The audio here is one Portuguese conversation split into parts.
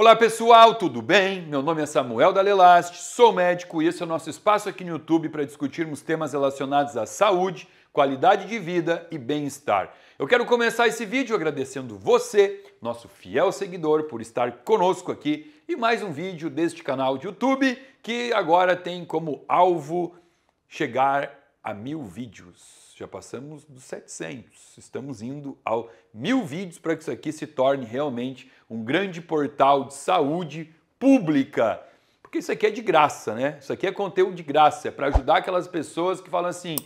Olá pessoal, tudo bem? Meu nome é Samuel Dalelast, sou médico e esse é o nosso espaço aqui no YouTube para discutirmos temas relacionados à saúde, qualidade de vida e bem-estar. Eu quero começar esse vídeo agradecendo você, nosso fiel seguidor, por estar conosco aqui e mais um vídeo deste canal de YouTube que agora tem como alvo chegar a mil vídeos já passamos dos 700, estamos indo ao mil vídeos para que isso aqui se torne realmente um grande portal de saúde pública. Porque isso aqui é de graça, né? Isso aqui é conteúdo de graça, é para ajudar aquelas pessoas que falam assim: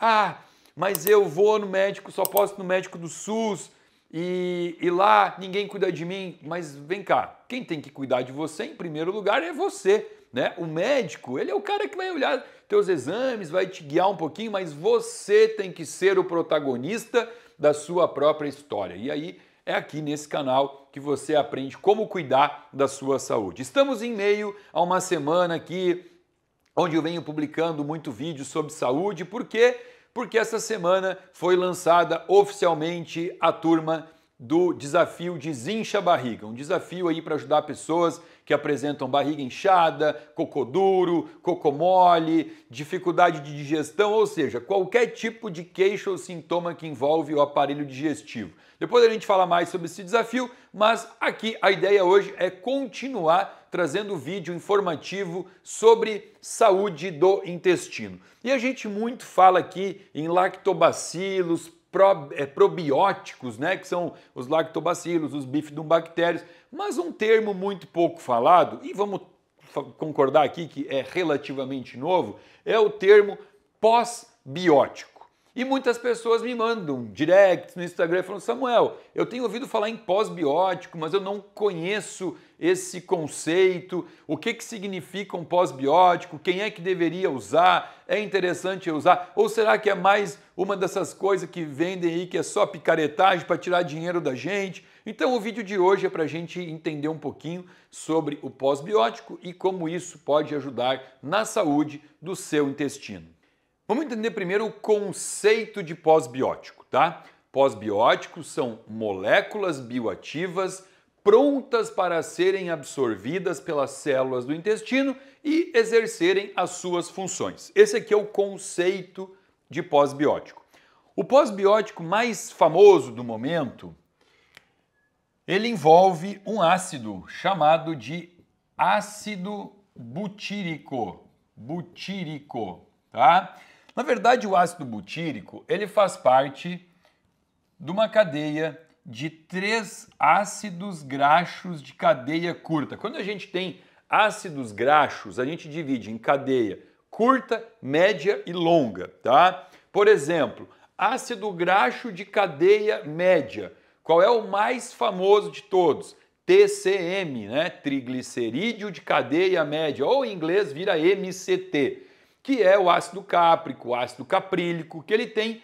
ah, mas eu vou no médico, só posso ir no médico do SUS e, e lá ninguém cuida de mim. Mas vem cá, quem tem que cuidar de você em primeiro lugar é você. Né? O médico, ele é o cara que vai olhar teus exames, vai te guiar um pouquinho, mas você tem que ser o protagonista da sua própria história. E aí é aqui nesse canal que você aprende como cuidar da sua saúde. Estamos em meio a uma semana aqui onde eu venho publicando muito vídeo sobre saúde, porque porque essa semana foi lançada oficialmente a turma do desafio Desincha a Barriga, um desafio aí para ajudar pessoas que apresentam barriga inchada, cocô duro, cocô mole, dificuldade de digestão, ou seja, qualquer tipo de queixa ou sintoma que envolve o aparelho digestivo. Depois a gente fala mais sobre esse desafio, mas aqui a ideia hoje é continuar trazendo vídeo informativo sobre saúde do intestino. E a gente muito fala aqui em lactobacilos, pro, é, probióticos, né, que são os lactobacilos, os bifidobactérios, mas um termo muito pouco falado, e vamos concordar aqui que é relativamente novo, é o termo pós-biótico. E muitas pessoas me mandam directs no Instagram falando: Samuel, eu tenho ouvido falar em pós-biótico, mas eu não conheço esse conceito. O que, que significa um pós-biótico? Quem é que deveria usar? É interessante usar? Ou será que é mais uma dessas coisas que vendem aí que é só picaretagem para tirar dinheiro da gente? Então, o vídeo de hoje é para a gente entender um pouquinho sobre o pós-biótico e como isso pode ajudar na saúde do seu intestino. Vamos entender primeiro o conceito de pós-biótico, tá? Pós-bióticos são moléculas bioativas prontas para serem absorvidas pelas células do intestino e exercerem as suas funções. Esse aqui é o conceito de pós-biótico. O pós-biótico mais famoso do momento, ele envolve um ácido chamado de ácido butírico, butírico, tá? Na verdade, o ácido butírico ele faz parte de uma cadeia de três ácidos graxos de cadeia curta. Quando a gente tem ácidos graxos, a gente divide em cadeia curta, média e longa, tá? Por exemplo, ácido graxo de cadeia média. Qual é o mais famoso de todos? TCM, né? Triglicerídeo de cadeia média, ou em inglês vira MCT que é o ácido cáprico, o ácido caprílico, que ele tem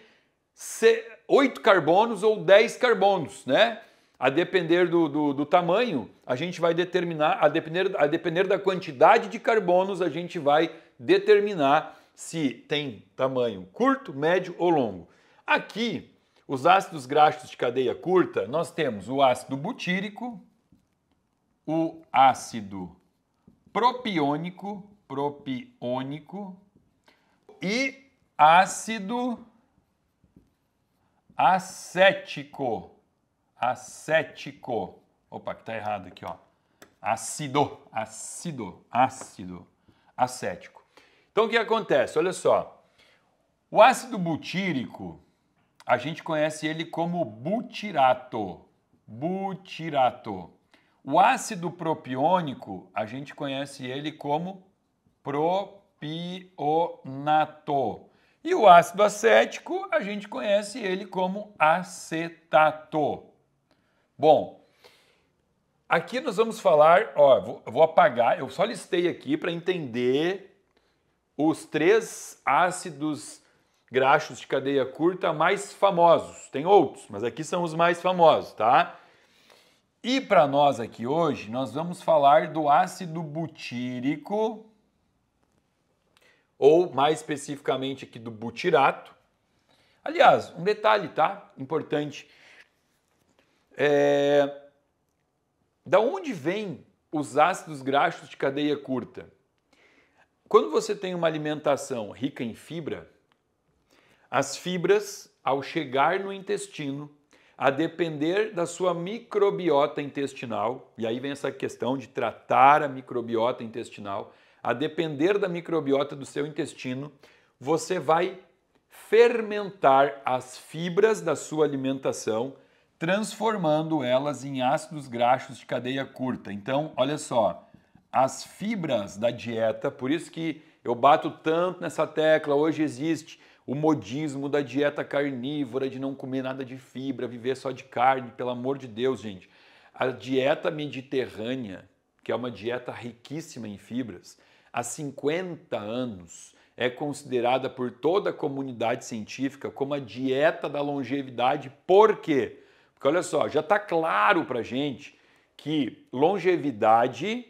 8 carbonos ou 10 carbonos, né? A depender do, do, do, tamanho, a gente vai determinar, a depender, a depender da quantidade de carbonos, a gente vai determinar se tem tamanho curto, médio ou longo. Aqui, os ácidos graxos de cadeia curta, nós temos o ácido butírico, o ácido propiônico, propiônico e ácido acético. Acético. Opa, que tá errado aqui, ó. Ácido, ácido, ácido acético. Então o que acontece? Olha só. O ácido butírico, a gente conhece ele como butirato. Butirato. O ácido propiônico, a gente conhece ele como propiônico propionato. E o ácido acético, a gente conhece ele como acetato. Bom, aqui nós vamos falar, ó, vou, vou apagar, eu só listei aqui para entender os três ácidos graxos de cadeia curta mais famosos. Tem outros, mas aqui são os mais famosos, tá? E para nós aqui hoje, nós vamos falar do ácido butírico ou mais especificamente aqui do butirato. Aliás, um detalhe, tá? Importante. É... Da onde vem os ácidos graxos de cadeia curta? Quando você tem uma alimentação rica em fibra, as fibras, ao chegar no intestino, a depender da sua microbiota intestinal, e aí vem essa questão de tratar a microbiota intestinal, a depender da microbiota do seu intestino, você vai fermentar as fibras da sua alimentação, transformando elas em ácidos graxos de cadeia curta. Então, olha só, as fibras da dieta, por isso que eu bato tanto nessa tecla, hoje existe o modismo da dieta carnívora, de não comer nada de fibra, viver só de carne, pelo amor de Deus, gente. A dieta mediterrânea que é uma dieta riquíssima em fibras, há 50 anos é considerada por toda a comunidade científica como a dieta da longevidade. Por quê? Porque olha só, já está claro para gente que longevidade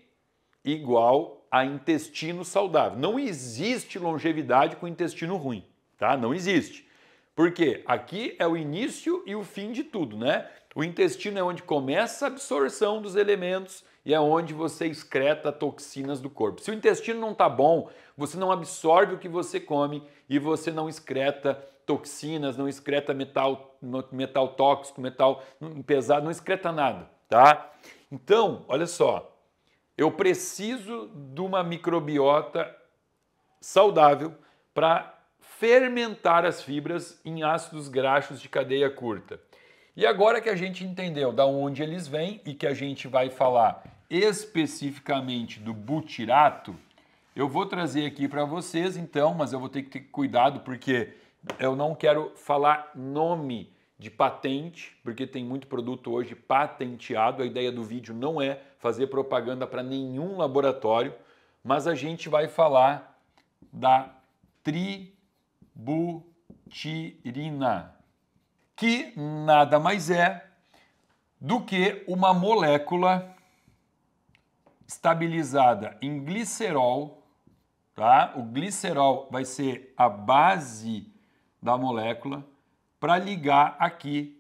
igual a intestino saudável. Não existe longevidade com intestino ruim, tá? Não existe. Porque aqui é o início e o fim de tudo, né? O intestino é onde começa a absorção dos elementos e é onde você excreta toxinas do corpo. Se o intestino não está bom, você não absorve o que você come e você não excreta toxinas, não excreta metal, metal tóxico, metal hum, pesado, não excreta nada, tá? Então, olha só, eu preciso de uma microbiota saudável para fermentar as fibras em ácidos graxos de cadeia curta. E agora que a gente entendeu da onde eles vêm e que a gente vai falar especificamente do butirato, eu vou trazer aqui para vocês então, mas eu vou ter que ter cuidado porque eu não quero falar nome de patente, porque tem muito produto hoje patenteado. A ideia do vídeo não é fazer propaganda para nenhum laboratório, mas a gente vai falar da tributirina que nada mais é do que uma molécula estabilizada em glicerol, tá? O glicerol vai ser a base da molécula para ligar aqui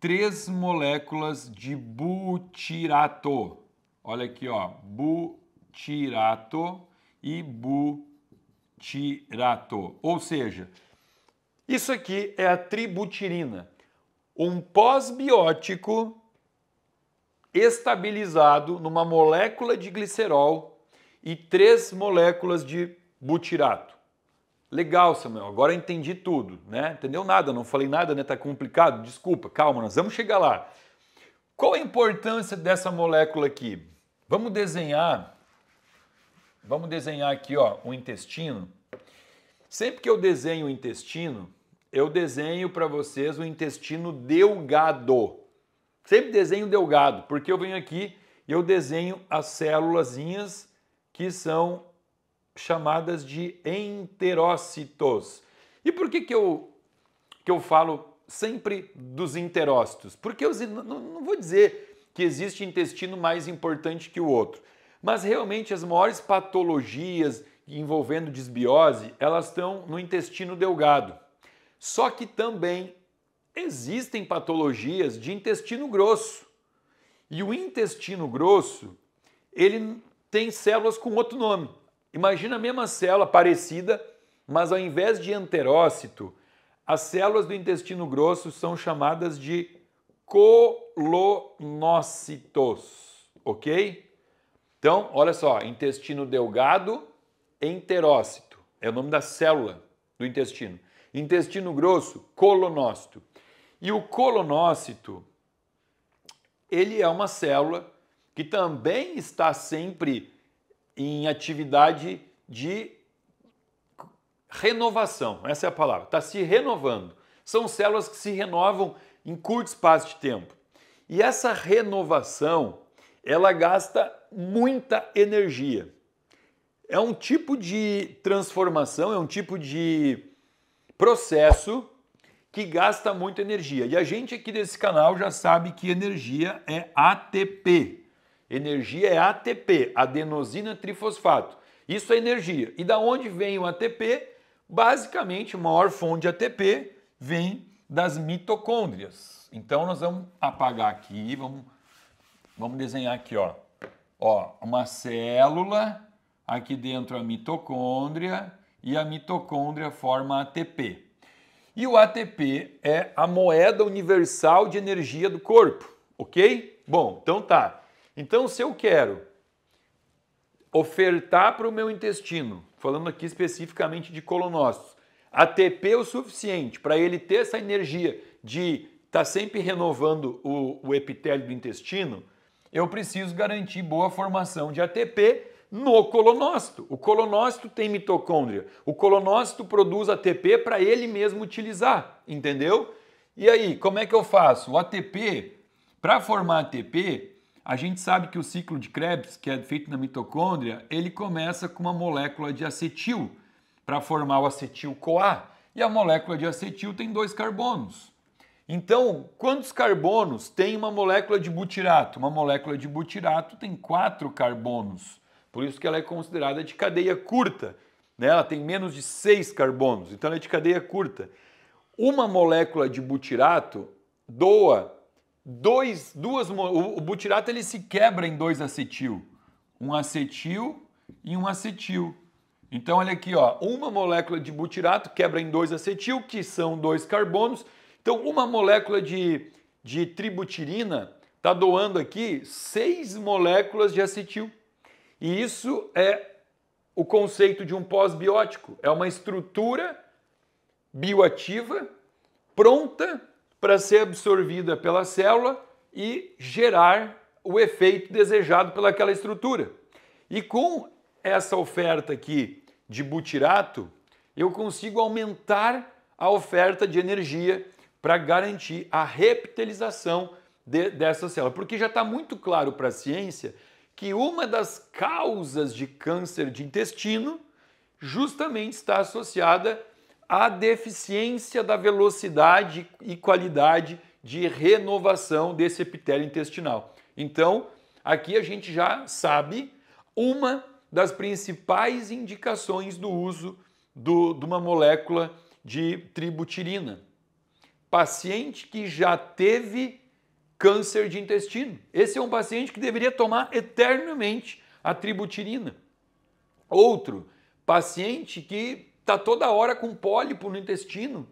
três moléculas de butirato. Olha aqui, ó, butirato e butirato. Ou seja, isso aqui é a tributirina um pós-biótico estabilizado numa molécula de glicerol e três moléculas de butirato. Legal, Samuel, agora entendi tudo, né? Entendeu nada, não falei nada, né? Tá complicado, desculpa, calma, nós vamos chegar lá. Qual a importância dessa molécula aqui? Vamos desenhar, vamos desenhar aqui, ó, o intestino. Sempre que eu desenho o intestino, eu desenho para vocês o intestino delgado. Sempre desenho delgado, porque eu venho aqui e eu desenho as célulazinhas que são chamadas de enterócitos. E por que, que, eu, que eu falo sempre dos enterócitos? Porque eu não, não vou dizer que existe intestino mais importante que o outro, mas realmente as maiores patologias envolvendo desbiose, elas estão no intestino delgado. Só que também existem patologias de intestino grosso. E o intestino grosso, ele tem células com outro nome. Imagina a mesma célula parecida, mas ao invés de enterócito, as células do intestino grosso são chamadas de colonócitos, ok? Então, olha só, intestino delgado, enterócito, é o nome da célula do intestino. Intestino grosso, colonócito. E o colonócito, ele é uma célula que também está sempre em atividade de renovação. Essa é a palavra. Está se renovando. São células que se renovam em curto espaço de tempo. E essa renovação, ela gasta muita energia. É um tipo de transformação, é um tipo de processo que gasta muita energia. E a gente aqui desse canal já sabe que energia é ATP. Energia é ATP, adenosina trifosfato. Isso é energia. E da onde vem o ATP? Basicamente, a maior fonte de ATP vem das mitocôndrias. Então nós vamos apagar aqui, vamos vamos desenhar aqui, ó. Ó, uma célula, aqui dentro a mitocôndria, e a mitocôndria forma ATP. E o ATP é a moeda universal de energia do corpo, ok? Bom, então tá. Então, se eu quero ofertar para o meu intestino, falando aqui especificamente de colonócitos, ATP é o suficiente para ele ter essa energia de estar tá sempre renovando o, o epitélio do intestino, eu preciso garantir boa formação de ATP no colonócito. O colonócito tem mitocôndria. O colonócito produz ATP para ele mesmo utilizar, entendeu? E aí, como é que eu faço? O ATP, para formar ATP, a gente sabe que o ciclo de Krebs, que é feito na mitocôndria, ele começa com uma molécula de acetil para formar o acetil-CoA. E a molécula de acetil tem dois carbonos. Então, quantos carbonos tem uma molécula de butirato? Uma molécula de butirato tem quatro carbonos. Por isso que ela é considerada de cadeia curta. Né? Ela tem menos de seis carbonos, então ela é de cadeia curta. Uma molécula de butirato doa dois, duas. O butirato ele se quebra em dois acetil. Um acetil e um acetil. Então, olha aqui, ó, uma molécula de butirato quebra em dois acetil, que são dois carbonos. Então, uma molécula de, de tributirina está doando aqui seis moléculas de acetil. E isso é o conceito de um pós-biótico. É uma estrutura bioativa pronta para ser absorvida pela célula e gerar o efeito desejado pelaquela estrutura. E com essa oferta aqui de butirato, eu consigo aumentar a oferta de energia para garantir a reptilização de, dessa célula. Porque já está muito claro para a ciência que uma das causas de câncer de intestino justamente está associada à deficiência da velocidade e qualidade de renovação desse epitélio intestinal. Então, aqui a gente já sabe uma das principais indicações do uso do, de uma molécula de tributirina. Paciente que já teve câncer de intestino. Esse é um paciente que deveria tomar eternamente a tributirina. Outro paciente que está toda hora com pólipo no intestino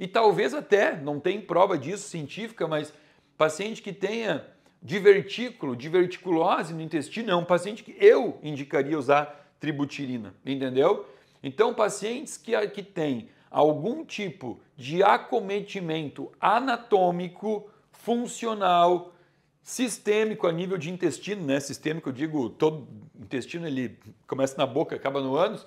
e talvez até, não tem prova disso científica, mas paciente que tenha divertículo, diverticulose no intestino é um paciente que eu indicaria usar tributirina, entendeu? Então, pacientes que, que têm algum tipo de acometimento anatômico funcional, sistêmico a nível de intestino, né? Sistêmico, eu digo, todo intestino ele começa na boca, acaba no ânus.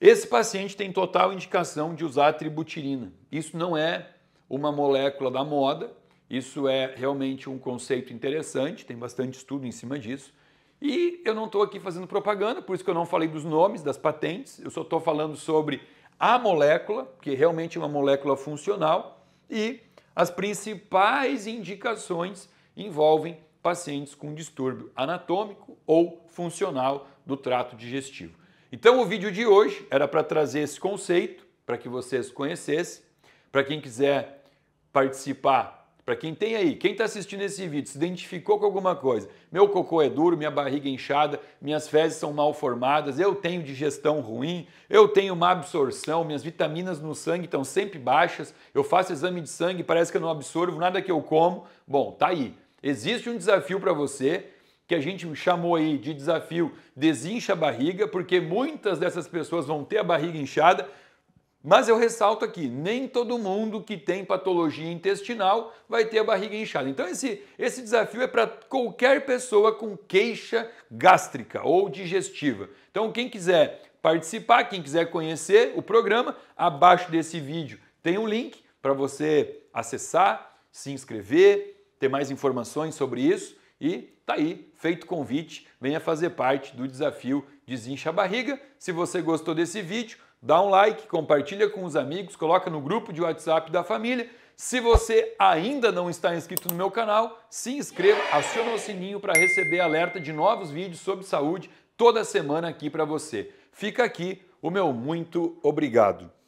Esse paciente tem total indicação de usar tributirina. Isso não é uma molécula da moda, isso é realmente um conceito interessante, tem bastante estudo em cima disso. E eu não estou aqui fazendo propaganda, por isso que eu não falei dos nomes das patentes, eu só estou falando sobre a molécula, que realmente é uma molécula funcional, e as principais indicações envolvem pacientes com distúrbio anatômico ou funcional do trato digestivo. Então, o vídeo de hoje era para trazer esse conceito, para que vocês conhecessem. Para quem quiser participar, para quem tem aí, quem está assistindo esse vídeo, se identificou com alguma coisa, meu cocô é duro, minha barriga é inchada, minhas fezes são mal formadas, eu tenho digestão ruim, eu tenho má absorção, minhas vitaminas no sangue estão sempre baixas, eu faço exame de sangue, parece que eu não absorvo nada que eu como. Bom, tá aí. Existe um desafio para você que a gente chamou aí de desafio desincha a barriga, porque muitas dessas pessoas vão ter a barriga inchada mas eu ressalto aqui, nem todo mundo que tem patologia intestinal vai ter a barriga inchada. Então esse, esse desafio é para qualquer pessoa com queixa gástrica ou digestiva. Então quem quiser participar, quem quiser conhecer o programa, abaixo desse vídeo tem um link para você acessar, se inscrever, ter mais informações sobre isso e tá aí, feito convite, venha fazer parte do desafio Desincha a Barriga. Se você gostou desse vídeo, Dá um like, compartilha com os amigos, coloca no grupo de WhatsApp da família. Se você ainda não está inscrito no meu canal, se inscreva, aciona o sininho para receber alerta de novos vídeos sobre saúde toda semana aqui para você. Fica aqui o meu muito obrigado.